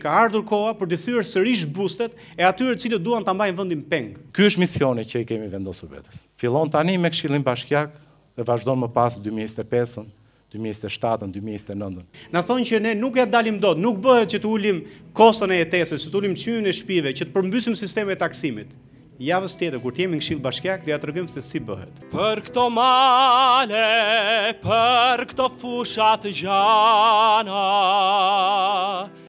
Ka ardhur koha për të thyrë sërish bustet e atyre cilë duan të mbajnë vëndin pengë. Ky është misioni që i kemi vendosur vetës. Filon tani me këshillin bashkjak dhe vazhdo më pasë 2005-ën, 2007-ën, 2009-ën. Në thonë që ne nuk e dalim do, nuk bëhet që të ullim kosën e jetese, që të ullim qymën e shpive, që të përmbysim sisteme e taksimit. Javës tjetër, kur t'jemi në këshillë bashkjak, dhe atërgjëm se si bëhet. Për këto male, për këto fushat gjana,